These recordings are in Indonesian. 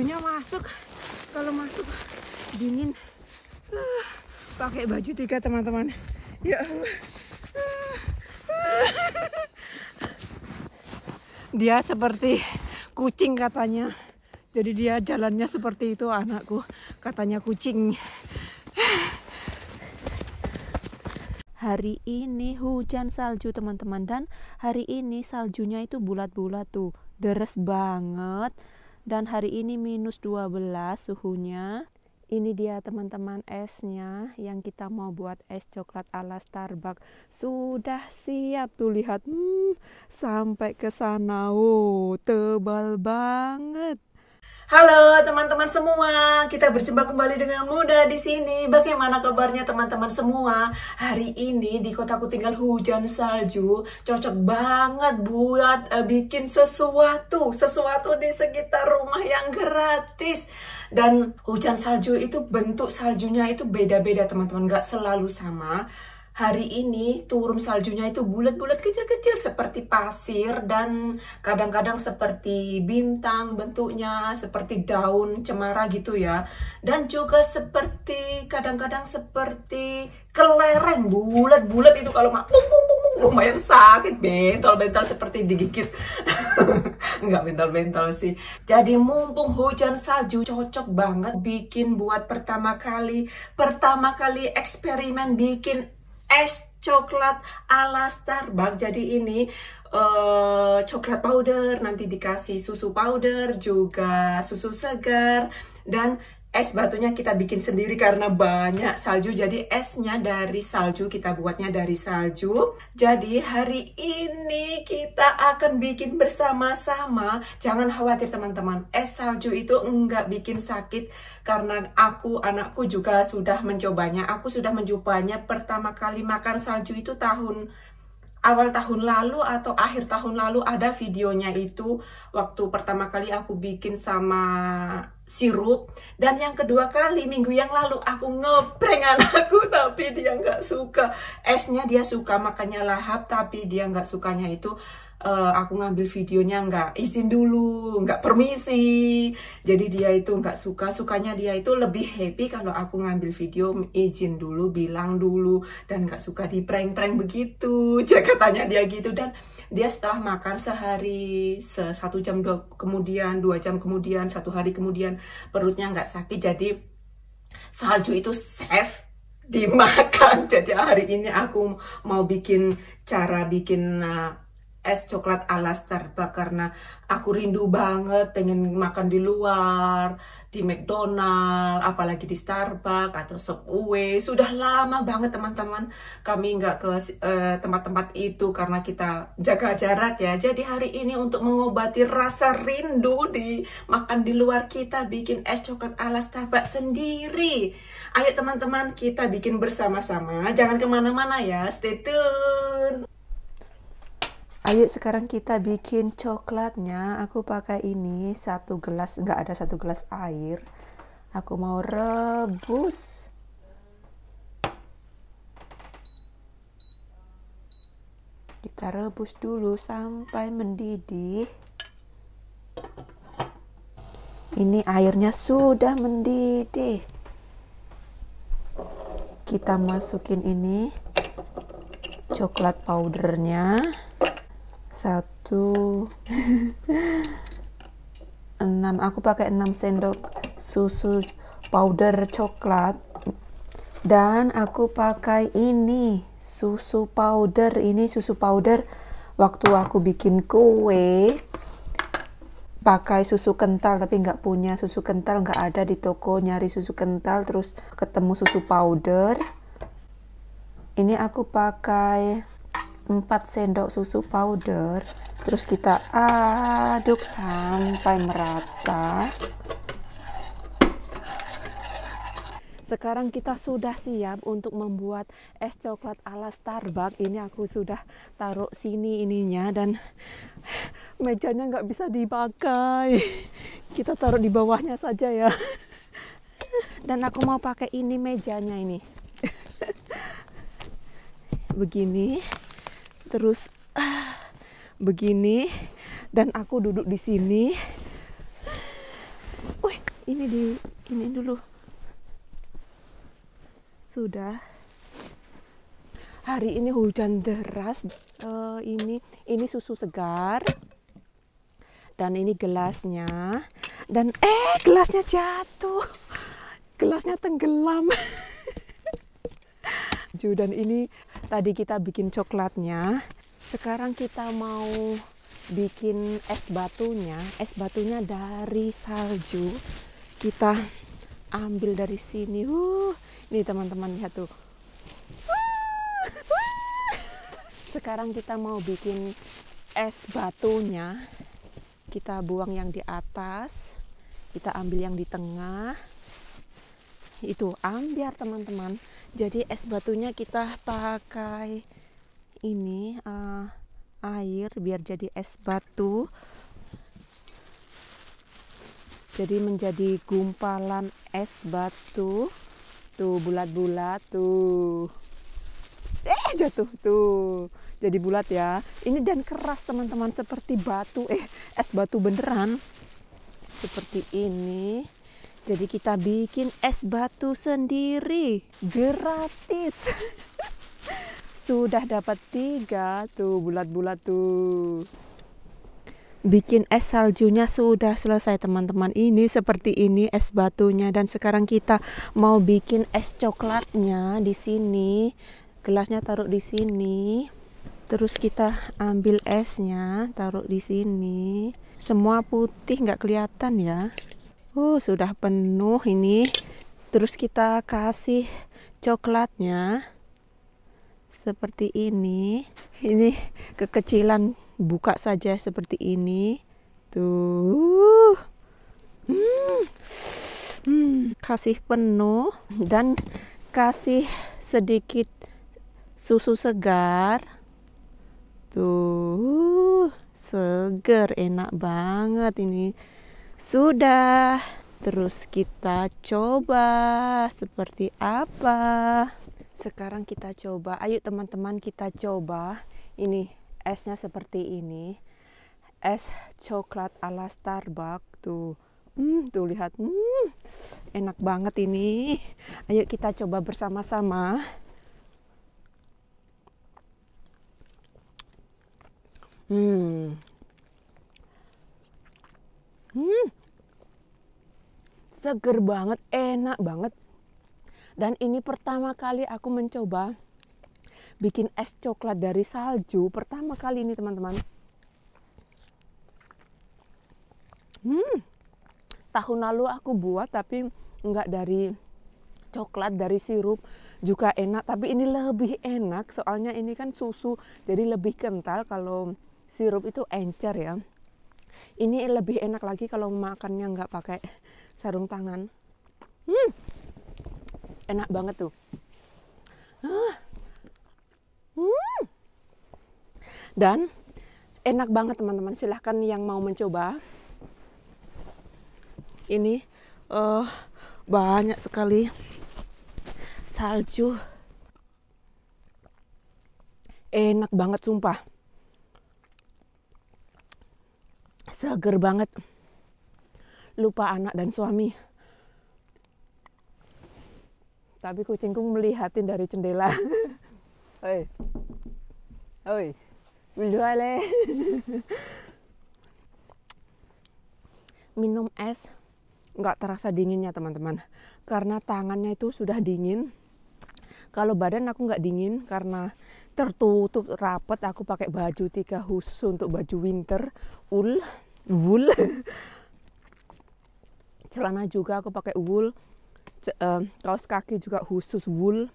bajunya masuk kalau masuk dingin uh, pakai baju tiga teman-teman ya uh. dia seperti kucing katanya jadi dia jalannya seperti itu anakku katanya kucing hari ini hujan salju teman-teman dan hari ini saljunya itu bulat-bulat tuh deres banget dan hari ini minus 12 suhunya ini dia teman-teman esnya yang kita mau buat es coklat ala Starbucks sudah siap tuh lihat hmm, sampai ke sana oh tebal banget Halo teman-teman semua, kita berjumpa kembali dengan Muda di sini. Bagaimana kabarnya teman-teman semua? Hari ini di kotaku tinggal hujan salju, cocok banget buat uh, bikin sesuatu, sesuatu di sekitar rumah yang gratis. Dan hujan salju itu bentuk saljunya itu beda-beda teman-teman, nggak selalu sama hari ini turun saljunya itu bulat-bulat kecil-kecil seperti pasir dan kadang-kadang seperti bintang bentuknya seperti daun cemara gitu ya dan juga seperti kadang-kadang seperti kelereng bulat-bulat itu kalau mak lumayan sakit bentol-bentol seperti digigit nggak bentol-bentol sih jadi mumpung hujan salju cocok banget bikin buat pertama kali pertama kali eksperimen bikin es coklat ala Starbucks. Jadi ini uh, coklat powder, nanti dikasih susu powder, juga susu segar dan es batunya kita bikin sendiri karena banyak salju jadi esnya dari salju kita buatnya dari salju jadi hari ini kita akan bikin bersama-sama jangan khawatir teman-teman es salju itu enggak bikin sakit karena aku anakku juga sudah mencobanya aku sudah menjumpainya pertama kali makan salju itu tahun awal tahun lalu atau akhir tahun lalu ada videonya itu waktu pertama kali aku bikin sama sirup dan yang kedua kali minggu yang lalu aku ngeprank anakku tapi dia nggak suka esnya dia suka makanya lahap tapi dia nggak sukanya itu uh, aku ngambil videonya nggak izin dulu, nggak permisi. Jadi dia itu nggak suka, sukanya dia itu lebih happy kalau aku ngambil video izin dulu, bilang dulu, dan nggak suka di prank-prank begitu. jadi katanya dia gitu dan dia setelah makan sehari se satu jam dua, kemudian dua jam kemudian satu hari kemudian perutnya nggak sakit jadi salju itu safe dimakan jadi hari ini aku mau bikin cara bikin eh, es coklat ala Starbucks karena aku rindu banget pengen makan di luar, di McDonald, apalagi di Starbucks atau Subway. Sudah lama banget teman-teman kami nggak ke eh, tempat-tempat uh, itu karena kita jaga jarak ya. Jadi hari ini untuk mengobati rasa rindu di makan di luar kita bikin es coklat ala Starbucks sendiri. Ayo teman-teman kita bikin bersama-sama. Jangan kemana-mana ya. Stay tune. Ayo sekarang kita bikin coklatnya. Aku pakai ini satu gelas, nggak ada satu gelas air. Aku mau rebus. Kita rebus dulu sampai mendidih. Ini airnya sudah mendidih. Kita masukin ini coklat powdernya satu enam aku pakai 6 sendok susu powder coklat dan aku pakai ini susu powder ini susu powder waktu aku bikin kue pakai susu kental tapi nggak punya susu kental nggak ada di toko nyari susu kental terus ketemu susu powder ini aku pakai 4 sendok susu powder terus kita aduk sampai merata Sekarang kita sudah siap untuk membuat es coklat ala Starbucks. Ini aku sudah taruh sini ininya dan mejanya nggak bisa dipakai. Kita taruh di bawahnya saja ya. Dan aku mau pakai ini mejanya ini. Begini terus uh, begini dan aku duduk di sini. Wih, ini di ini dulu. Sudah. Hari ini hujan deras. Uh, ini ini susu segar. Dan ini gelasnya. Dan eh gelasnya jatuh. Gelasnya tenggelam. dan ini tadi kita bikin coklatnya sekarang kita mau bikin es batunya es batunya dari salju kita ambil dari sini uh ini teman-teman lihat tuh sekarang kita mau bikin es batunya kita buang yang di atas kita ambil yang di tengah itu ambiar teman-teman jadi es batunya kita pakai ini uh, air biar jadi es batu jadi menjadi gumpalan es batu tuh bulat-bulat tuh eh jatuh tuh jadi bulat ya ini dan keras teman-teman seperti batu eh es batu beneran seperti ini jadi kita bikin es batu sendiri gratis. Sudah dapat tiga tuh bulat-bulat tuh. Bikin es saljunya sudah selesai teman-teman Ini seperti ini es batunya Dan sekarang kita mau bikin es coklatnya di sini Gelasnya taruh di sini Terus kita ambil esnya Taruh di sini Semua putih nggak kelihatan ya uh sudah penuh ini terus kita kasih coklatnya seperti ini ini kekecilan buka saja seperti ini tuh hmm. Hmm. kasih penuh dan kasih sedikit susu segar tuh seger enak banget ini sudah. Terus kita coba seperti apa? Sekarang kita coba. Ayo teman-teman kita coba. Ini esnya seperti ini. Es coklat ala Starbucks tuh. Hmm, tuh lihat. Hmm, enak banget ini. Ayo kita coba bersama-sama. Hmm, Hmm, seger banget, enak banget. Dan ini pertama kali aku mencoba bikin es coklat dari salju. Pertama kali ini teman-teman. Hmm, tahun lalu aku buat tapi nggak dari coklat dari sirup juga enak tapi ini lebih enak soalnya ini kan susu jadi lebih kental kalau sirup itu encer ya ini lebih enak lagi kalau makannya nggak pakai sarung tangan hmm enak banget tuh ah, hmm. dan enak banget teman-teman silahkan yang mau mencoba ini uh, banyak sekali salju enak banget sumpah gager banget. Lupa anak dan suami. Tapi kucingku melihatin dari jendela. Hei. Hei. Wilduale. Eh. Minum es nggak terasa dinginnya teman-teman. Karena tangannya itu sudah dingin. Kalau badan aku nggak dingin karena tertutup rapet. aku pakai baju tiga khusus untuk baju winter ul wool celana juga aku pakai wool C uh, eh, kaos kaki juga khusus wool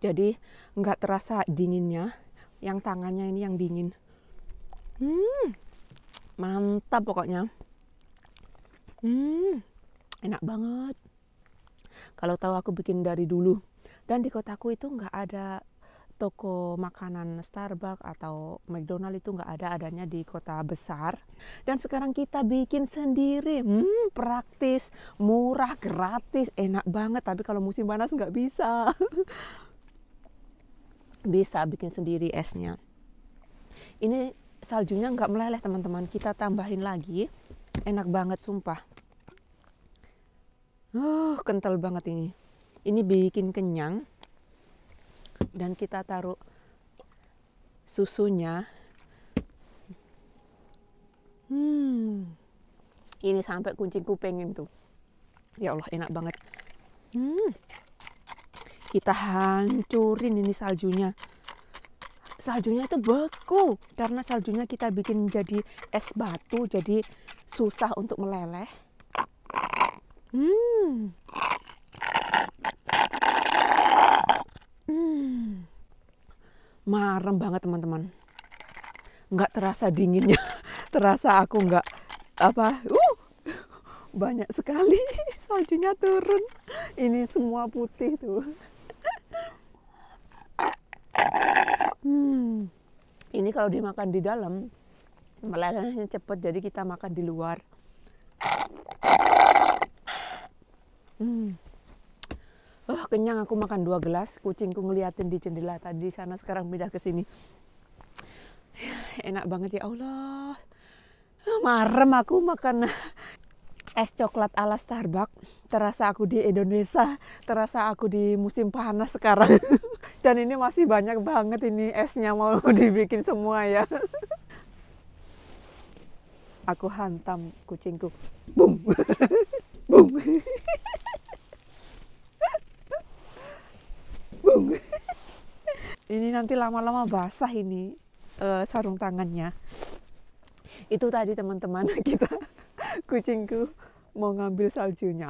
jadi nggak terasa dinginnya yang tangannya ini yang dingin hmm mantap pokoknya hmm enak banget kalau tahu aku bikin dari dulu dan di kotaku itu nggak ada toko makanan Starbucks atau McDonald itu nggak ada adanya di kota besar dan sekarang kita bikin sendiri hmm, praktis murah gratis enak banget tapi kalau musim panas nggak bisa bisa bikin sendiri esnya ini saljunya nggak meleleh teman-teman kita tambahin lagi enak banget sumpah uh, kental banget ini ini bikin kenyang dan kita taruh susunya. Hmm. Ini sampai kuncing pengen tuh. Ya Allah, enak banget. Hmm. Kita hancurin ini saljunya. Saljunya itu beku karena saljunya kita bikin jadi es batu jadi susah untuk meleleh. Hmm. marem banget teman-teman nggak terasa dinginnya terasa aku nggak apa uh banyak sekali saljunya turun ini semua putih tuh hmm ini kalau dimakan di dalam melelehnya cepet, jadi kita makan di luar hmm oh kenyang aku makan dua gelas kucingku ngeliatin di jendela tadi sana sekarang pindah ke sini enak banget ya Allah marem aku makan es coklat ala Starbucks terasa aku di Indonesia terasa aku di musim panas sekarang dan ini masih banyak banget ini esnya mau dibikin semua ya aku hantam kucingku boom boom ini nanti lama-lama basah ini uh, sarung tangannya. Itu tadi teman-teman kita kucingku mau ngambil saljunya.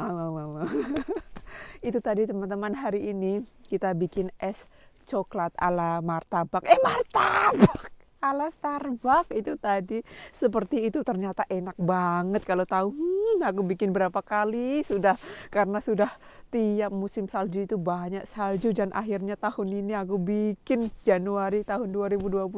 Itu tadi teman-teman hari ini kita bikin es coklat ala martabak. Eh martabak ala Starbucks itu tadi seperti itu ternyata enak banget kalau tahu hmm, aku bikin berapa kali sudah karena sudah tiap musim salju itu banyak salju dan akhirnya tahun ini aku bikin Januari tahun 2021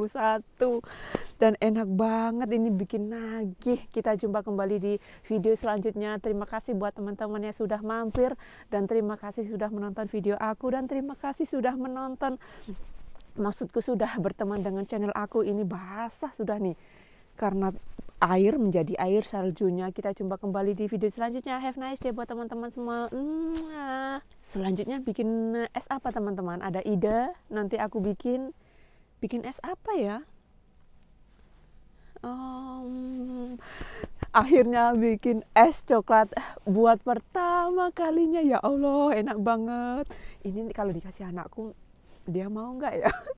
dan enak banget ini bikin nagih kita jumpa kembali di video selanjutnya terima kasih buat teman-teman yang sudah mampir dan terima kasih sudah menonton video aku dan terima kasih sudah menonton maksudku sudah berteman dengan channel aku ini basah sudah nih karena air menjadi air saljunya kita jumpa kembali di video selanjutnya have nice deh buat teman-teman semua selanjutnya bikin es apa teman-teman ada ide nanti aku bikin bikin es apa ya um, akhirnya bikin es coklat buat pertama kalinya ya Allah enak banget ini kalau dikasih anakku dia mau nggak ya